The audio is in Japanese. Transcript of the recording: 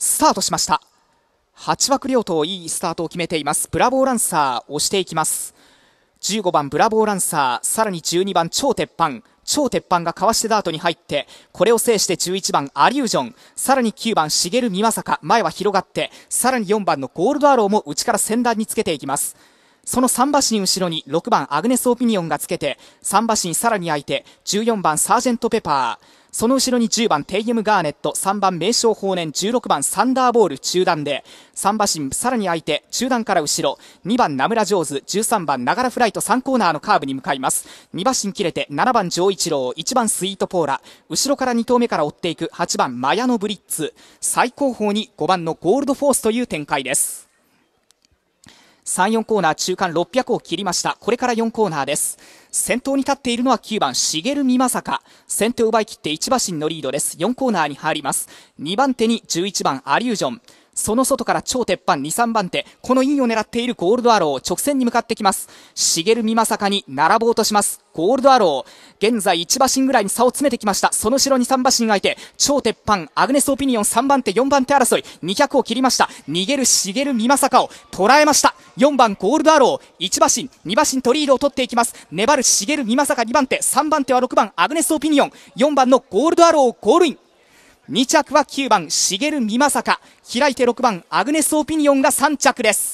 スタートしました8枠両党いいスタートを決めていますブラボーランサー押していきます15番ブラボーランサーさらに12番超鉄板超鉄板がかわしてダートに入ってこれを制して11番アリュージョンさらに9番茂美正香前は広がってさらに4番のゴールドアローも内から先段につけていきますその3馬身後ろに6番アグネス・オピニオンがつけて、3馬身さらに空いて、14番サージェント・ペパー、その後ろに10番テイエム・ガーネット、3番名称法年、16番サンダーボール中段で、3馬身さらに空いて、中段から後ろ、2番ナムラ・ジョーズ、13番ながらフライト3コーナーのカーブに向かいます。2馬身切れて7番ジョチ一郎、1番スイート・ポーラ、後ろから2投目から追っていく8番マヤノ・ブリッツ、最後方に5番のゴールド・フォースという展開です。3、4コーナー中間600を切りました。これから4コーナーです。先頭に立っているのは9番、茂美か先手を奪い切って1馬身のリードです。4コーナーに入ります。2番手に11番、アリュージョン。その外から超鉄板2、3番手。このインを狙っているゴールドアロー。直線に向かってきます。茂美かに並ぼうとします。ゴールドアロー。現在1馬身ぐらいに差を詰めてきました。その後ろに3馬身いて、超鉄板、アグネスオピニオン3番手、4番手争い。200を切りました。逃げる茂美かをらえました。4番ゴールドアロー。1馬身、2馬身とリードを取っていきます。粘る茂美か2番手。3番手は6番アグネスオピニオン。4番のゴールドアローゴールイン。2着は9番、茂美正香。開いて6番、アグネス・オピニオンが3着です。